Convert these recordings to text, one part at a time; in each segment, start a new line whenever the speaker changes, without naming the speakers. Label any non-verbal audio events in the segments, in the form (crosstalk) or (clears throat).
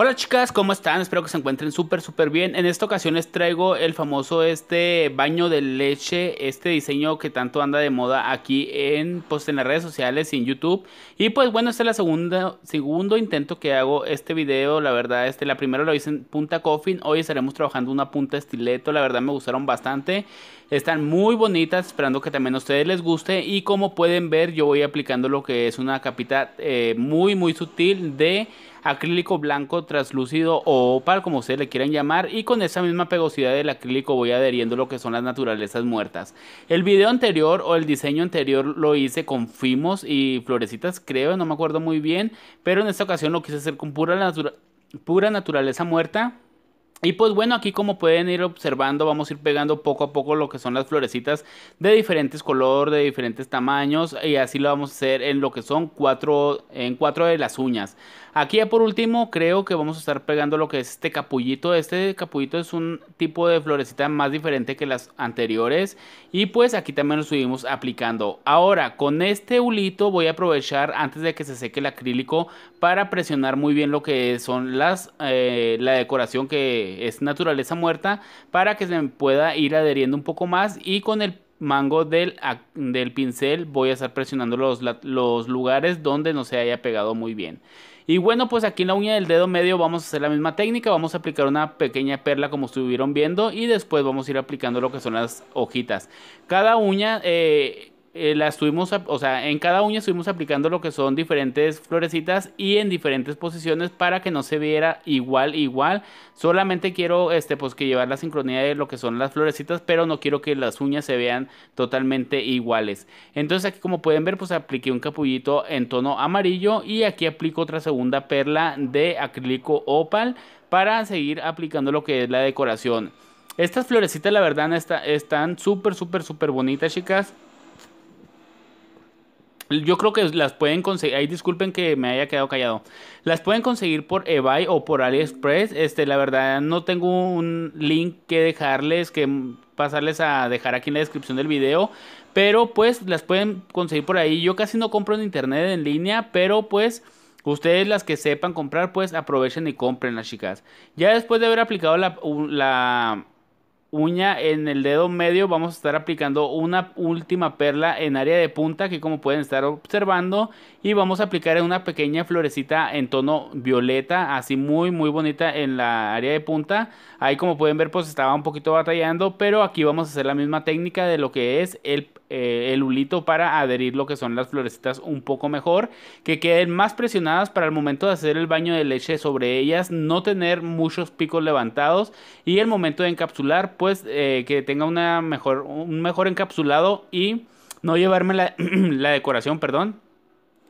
Hola chicas, ¿cómo están? Espero que se encuentren súper súper bien. En esta ocasión les traigo el famoso este baño de leche, este diseño que tanto anda de moda aquí en, pues, en las redes sociales y en YouTube. Y pues bueno, este es el segundo, intento que hago este video, la verdad, este, la primera lo hice en punta coffin, hoy estaremos trabajando una punta estileto, la verdad me gustaron bastante. Están muy bonitas, esperando que también a ustedes les guste. Y como pueden ver, yo voy aplicando lo que es una capita eh, muy muy sutil de acrílico blanco translúcido o opal, como ustedes le quieran llamar, y con esa misma pegosidad del acrílico voy adheriendo lo que son las naturalezas muertas. El video anterior o el diseño anterior lo hice con fimos y florecitas, creo, no me acuerdo muy bien, pero en esta ocasión lo quise hacer con pura, pura naturaleza muerta y pues bueno, aquí como pueden ir observando, vamos a ir pegando poco a poco lo que son las florecitas de diferentes color, de diferentes tamaños y así lo vamos a hacer en lo que son cuatro, en cuatro de las uñas. Aquí ya por último creo que vamos a estar pegando lo que es este capullito. Este capullito es un tipo de florecita más diferente que las anteriores y pues aquí también lo subimos aplicando. Ahora con este ulito voy a aprovechar antes de que se seque el acrílico para presionar muy bien lo que son las, eh, la decoración que es naturaleza muerta para que se pueda ir adheriendo un poco más y con el mango del, del pincel voy a estar presionando los, los lugares donde no se haya pegado muy bien. Y bueno, pues aquí en la uña del dedo medio vamos a hacer la misma técnica, vamos a aplicar una pequeña perla como estuvieron viendo y después vamos a ir aplicando lo que son las hojitas. Cada uña eh, eh, o sea, en cada uña estuvimos aplicando lo que son diferentes florecitas y en diferentes posiciones para que no se viera igual, igual. Solamente quiero, este, pues que llevar la sincronía de lo que son las florecitas, pero no quiero que las uñas se vean totalmente iguales. Entonces aquí como pueden ver, pues apliqué un capullito en tono amarillo y aquí aplico otra segunda perla de acrílico opal para seguir aplicando lo que es la decoración. Estas florecitas la verdad están súper, súper, súper bonitas chicas. Yo creo que las pueden conseguir. Ahí disculpen que me haya quedado callado. Las pueden conseguir por eBay o por AliExpress. Este, la verdad, no tengo un link que dejarles, que pasarles a dejar aquí en la descripción del video. Pero pues las pueden conseguir por ahí. Yo casi no compro en internet en línea, pero pues. Ustedes las que sepan comprar, pues aprovechen y compren las chicas. Ya después de haber aplicado la, la uña en el dedo medio vamos a estar aplicando una última perla en área de punta que como pueden estar observando y vamos a aplicar una pequeña florecita en tono violeta así muy muy bonita en la área de punta ahí como pueden ver pues estaba un poquito batallando pero aquí vamos a hacer la misma técnica de lo que es el eh, el ulito para adherir lo que son las florecitas un poco mejor, que queden más presionadas para el momento de hacer el baño de leche sobre ellas, no tener muchos picos levantados y el momento de encapsular, pues eh, que tenga una mejor, un mejor encapsulado y no llevarme la, (clears throat) la decoración, perdón,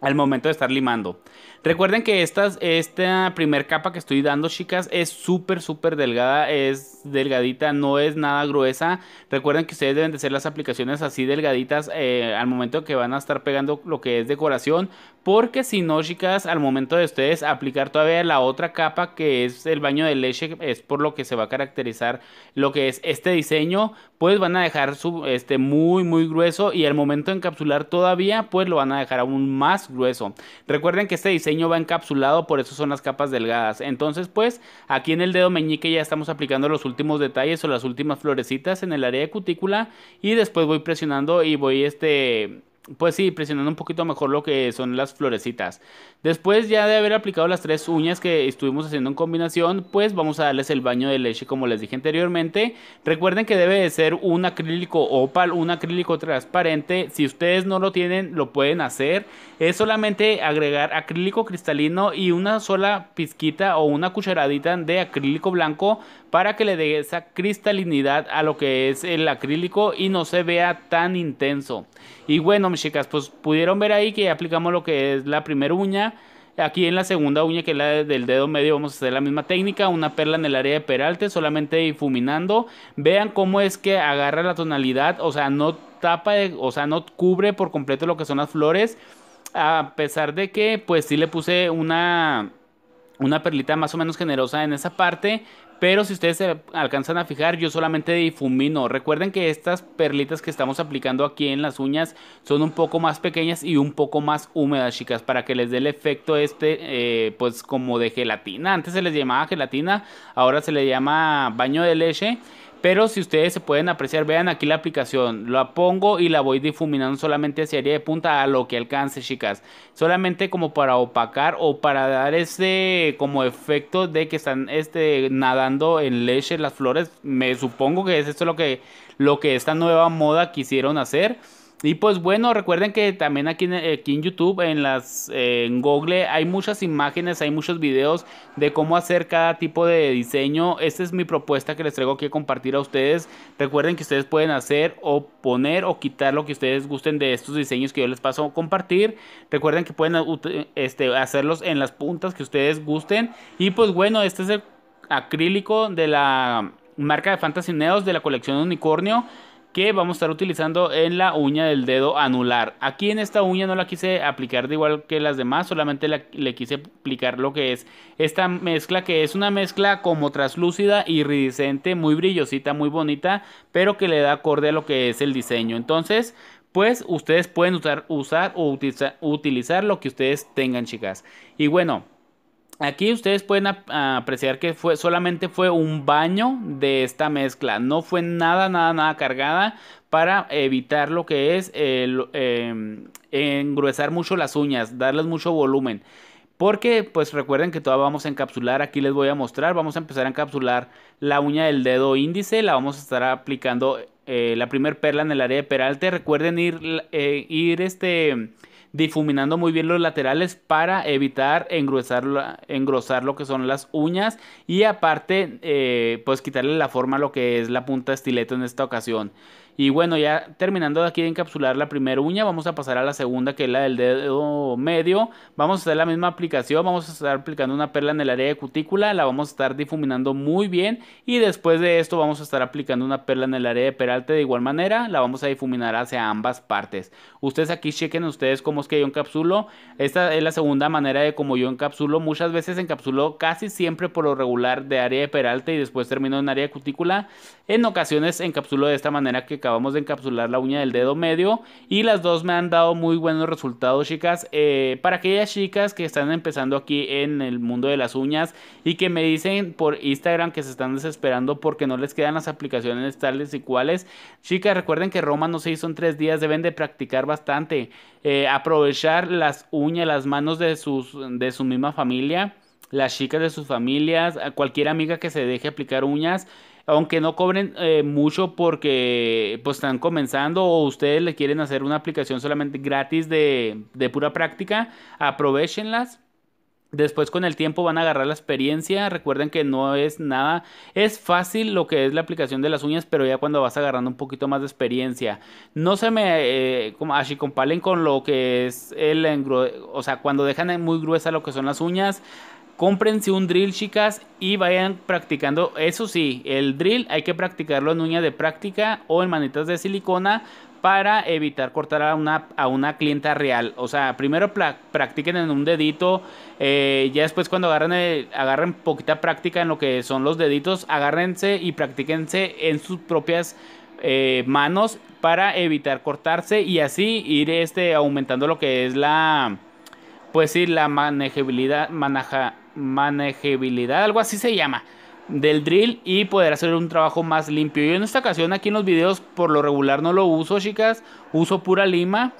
al momento de estar limando. Recuerden que esta primer capa que estoy dando, chicas, es súper, súper delgada. Es delgadita, no es nada gruesa. Recuerden que ustedes deben de hacer las aplicaciones así delgaditas eh, al momento que van a estar pegando lo que es decoración. Porque si no, chicas, al momento de ustedes aplicar todavía la otra capa que es el baño de leche, es por lo que se va a caracterizar lo que es este diseño, pues van a dejar su, este, muy, muy grueso. Y al momento de encapsular todavía, pues lo van a dejar aún más grueso. Recuerden que este diseño va encapsulado, por eso son las capas delgadas. Entonces, pues, aquí en el dedo meñique ya estamos aplicando los últimos detalles o las últimas florecitas en el área de cutícula y después voy presionando y voy este pues sí, presionando un poquito mejor lo que son las florecitas. Después ya de haber aplicado las tres uñas que estuvimos haciendo en combinación, pues vamos a darles el baño de leche como les dije anteriormente. Recuerden que debe de ser un acrílico opal, un acrílico transparente. Si ustedes no lo tienen, lo pueden hacer. Es solamente agregar acrílico cristalino y una sola pizquita o una cucharadita de acrílico blanco para que le dé esa cristalinidad a lo que es el acrílico y no se vea tan intenso. Y bueno, chicas, pues pudieron ver ahí que aplicamos lo que es la primera uña. Aquí en la segunda uña, que es la del dedo medio, vamos a hacer la misma técnica, una perla en el área de peralte, solamente difuminando. Vean cómo es que agarra la tonalidad, o sea, no tapa, o sea, no cubre por completo lo que son las flores. A pesar de que, pues sí le puse una, una perlita más o menos generosa en esa parte, pero si ustedes se alcanzan a fijar, yo solamente difumino. Recuerden que estas perlitas que estamos aplicando aquí en las uñas son un poco más pequeñas y un poco más húmedas, chicas, para que les dé el efecto este, eh, pues como de gelatina. Antes se les llamaba gelatina, ahora se le llama baño de leche. Pero si ustedes se pueden apreciar, vean aquí la aplicación. La pongo y la voy difuminando solamente hacia área de punta a lo que alcance, chicas. Solamente como para opacar o para dar ese como efecto de que están este, nadando en leche las flores. Me supongo que es esto lo que, lo que esta nueva moda quisieron hacer. Y pues bueno, recuerden que también aquí en, en YouTube, en las Google, hay muchas imágenes, hay muchos videos de cómo hacer cada tipo de diseño. Esta es mi propuesta que les traigo aquí a compartir a ustedes. Recuerden que ustedes pueden hacer o poner o quitar lo que ustedes gusten de estos diseños que yo les paso a compartir. Recuerden que pueden uh, este, hacerlos en las puntas que ustedes gusten. Y pues bueno, este es el acrílico de la marca de Fantasy Neos de la colección Unicornio que vamos a estar utilizando en la uña del dedo anular. Aquí en esta uña no la quise aplicar de igual que las demás, solamente le quise aplicar lo que es esta mezcla, que es una mezcla como traslúcida, iridiscente, muy brillosita, muy bonita, pero que le da acorde a lo que es el diseño. Entonces, pues ustedes pueden usar, o utilizar lo que ustedes tengan, chicas. Y bueno. Aquí ustedes pueden apreciar que fue, solamente fue un baño de esta mezcla, no fue nada, nada, nada cargada para evitar lo que es el, em, engruesar mucho las uñas, darles mucho volumen. Porque pues recuerden que todavía vamos a encapsular, aquí les voy a mostrar, vamos a empezar a encapsular la uña del dedo índice, la vamos a estar aplicando eh, la primer perla en el área de peralte, recuerden ir, eh, ir este difuminando muy bien los laterales para evitar engrosar, engrosar lo que son las uñas y aparte eh, pues quitarle la forma a lo que es la punta de estileto en esta ocasión. Y bueno, ya terminando de aquí de encapsular la primera uña, vamos a pasar a la segunda, que es la del dedo medio. Vamos a hacer la misma aplicación, vamos a estar aplicando una perla en el área de cutícula, la vamos a estar difuminando muy bien y después de esto vamos a estar aplicando una perla en el área de peralte de igual manera, la vamos a difuminar hacia ambas partes. Ustedes aquí chequen ustedes cómo es que yo encapsulo. Esta es la segunda manera de cómo yo encapsulo. Muchas veces encapsulo casi siempre por lo regular de área de peralte y después termino en área de cutícula. En ocasiones encapsulo de esta manera que acabamos de encapsular la uña del dedo medio y las dos me han dado muy buenos resultados chicas. Eh, para aquellas chicas que están empezando aquí en el mundo de las uñas y que me dicen por Instagram que se están desesperando porque no les quedan las aplicaciones tales y cuales, chicas recuerden que Roma no se hizo en tres días, deben de practicar bastante, eh, aprovechar las uñas, las manos de, sus, de su misma familia las chicas de sus familias, a cualquier amiga que se deje aplicar uñas aunque no cobren eh, mucho porque pues están comenzando o ustedes le quieren hacer una aplicación solamente gratis de, pura práctica, aprovechenlas. Después con el tiempo van a agarrar la experiencia. Recuerden que no es nada. Es fácil lo que es la aplicación de las uñas, pero ya cuando vas agarrando un poquito más de experiencia. No se me eh, como así comparen con lo que es el O sea, cuando dejan muy gruesa lo que son las uñas. Cómprense un drill, chicas, y vayan practicando. Eso sí, el drill hay que practicarlo en uña de práctica o en manitas de silicona para evitar cortar a una, a una clienta real. O sea, primero practiquen en un dedito, eh, ya después cuando agarren, agarren poquita práctica en lo que son los deditos, agárrense y practiquense en sus propias eh, manos para evitar cortarse y así ir este, aumentando lo que es la pues sí, la manejabilidad, manaja, manejabilidad, algo así se llama, del drill y poder hacer un trabajo más limpio. Yo en esta ocasión aquí en los videos por lo regular no lo uso, chicas, uso pura lima.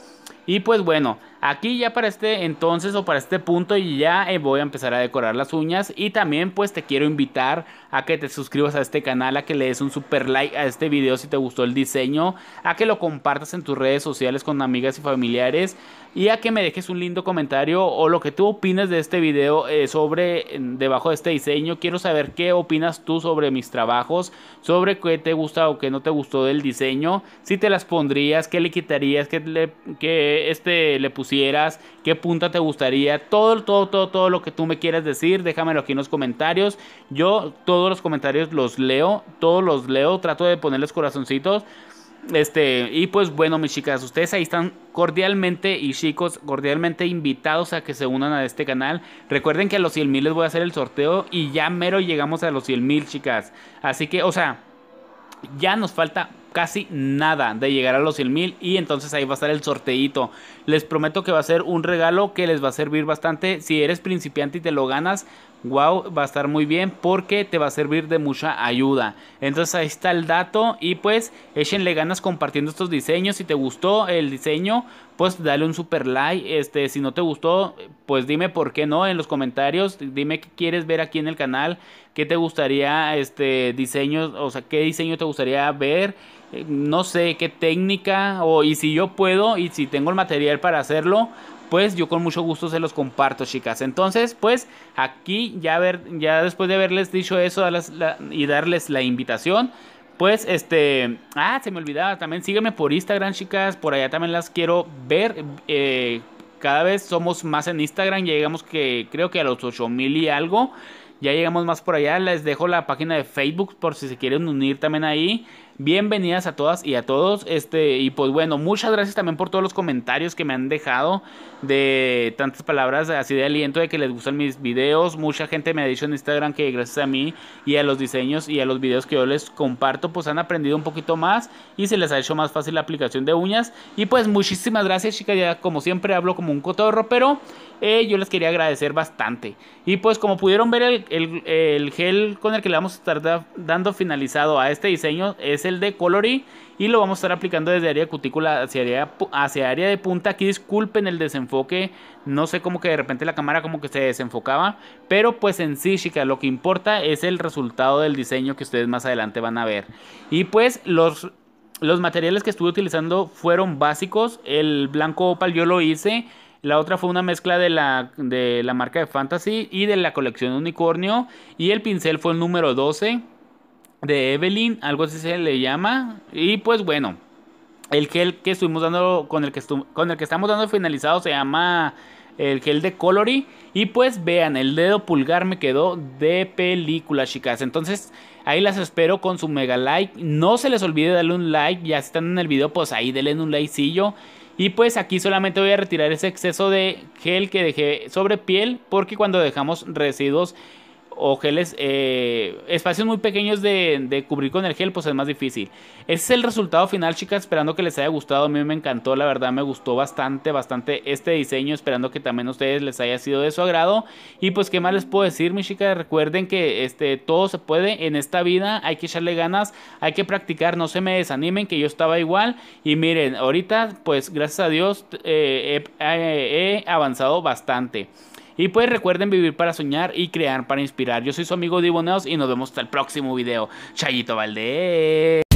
Y pues bueno, Aquí ya para este entonces o para este punto ya eh, voy a empezar a decorar las uñas y también pues te quiero invitar a que te suscribas a este canal, a que le des un super like a este video si te gustó el diseño, a que lo compartas en tus redes sociales con amigas y familiares y a que me dejes un lindo comentario o lo que tú opinas de este video eh, sobre debajo de este diseño. Quiero saber qué opinas tú sobre mis trabajos, sobre qué te gusta o qué no te gustó del diseño, si te las pondrías, qué le quitarías, qué, le, qué este, le qué punta te gustaría, todo, todo, todo, todo lo que tú me quieras decir, déjamelo aquí en los comentarios. Yo todos los comentarios los leo, todos los leo, trato de ponerles corazoncitos. Este, y pues bueno, mis chicas, ustedes ahí están cordialmente y chicos, cordialmente invitados a que se unan a este canal. Recuerden que a los 100 mil les voy a hacer el sorteo y ya mero llegamos a los 100 mil, chicas. Así que, o sea, ya nos falta casi nada de llegar a los 100 mil y entonces ahí va a estar el sorteito. Les prometo que va a ser un regalo que les va a servir bastante. Si eres principiante y te lo ganas, wow va a estar muy bien porque te va a servir de mucha ayuda. Entonces ahí está el dato y pues échenle ganas compartiendo estos diseños. Si te gustó el diseño, pues dale un super like. Este, si no te gustó, pues dime por qué no en los comentarios. Dime qué quieres ver aquí en el canal, qué te gustaría este diseño, o sea, qué diseño te gustaría ver. Eh, no sé qué técnica o y si yo puedo y si tengo el material para hacerlo, pues yo con mucho gusto se los comparto, chicas. Entonces, pues aquí ya, ver, ya después de haberles dicho eso a las, y darles la invitación, pues este, ah, se me olvidaba, también sígueme por Instagram, chicas, por allá también las quiero ver. Eh, cada vez somos más en Instagram, llegamos que creo que a los 8000 y algo. Ya llegamos más por allá. Les dejo la página de Facebook por si se quieren unir también ahí. Bienvenidas a todas y a todos. Este, y pues bueno, muchas gracias también por todos los comentarios que me han dejado de tantas palabras así de aliento de que les gustan mis videos. Mucha gente me ha dicho en Instagram que gracias a mí y a los diseños y a los videos que yo les comparto, pues han aprendido un poquito más y se les ha hecho más fácil la aplicación de uñas. Y pues muchísimas gracias, chicas. Ya como siempre hablo como un cotorro, pero eh, yo les quería agradecer bastante. Y pues como pudieron ver el, gel con el que le vamos a estar dando finalizado a este diseño, es de Colori y lo vamos a estar aplicando desde área de cutícula hacia área, hacia área de punta. Aquí disculpen el desenfoque, no sé cómo que de repente la cámara como que se desenfocaba, pero pues en sí, chicas, lo que importa es el resultado del diseño que ustedes más adelante van a ver. Y pues los los materiales que estuve utilizando fueron básicos. El blanco opal yo lo hice. La otra fue una mezcla de la, de la marca de Fantasy y de la colección Unicornio. Y el pincel fue el número 12 de Evelyn, algo así se le llama. Y pues bueno, el gel que estuvimos dando, con el que, con el que estamos dando finalizado se llama el gel de Colory. Y pues vean, el dedo pulgar me quedó de película, chicas. Entonces ahí las espero con su mega like. No se les olvide darle un like. Ya están en el video, pues ahí denle un likecillo. Y pues aquí solamente voy a retirar ese exceso de gel que dejé sobre piel. Porque cuando dejamos residuos o eh, espacios muy pequeños de, cubrir con el gel, pues es más difícil. Ese es el resultado final, chicas. Esperando que les haya gustado. A mí me encantó, la verdad, me gustó bastante, bastante este diseño. Esperando que también a ustedes les haya sido de su agrado. Y pues, ¿qué más les puedo decir, mis chicas? Recuerden que este, todo se puede en esta vida. Hay que echarle ganas, hay que practicar. No se me desanimen, que yo estaba igual. Y miren, ahorita, pues, gracias a Dios, eh, eh, he avanzado bastante. Y pues recuerden vivir para soñar y crear para inspirar. Yo soy su amigo Diboneos y nos vemos hasta el próximo video. Chayito Valdez.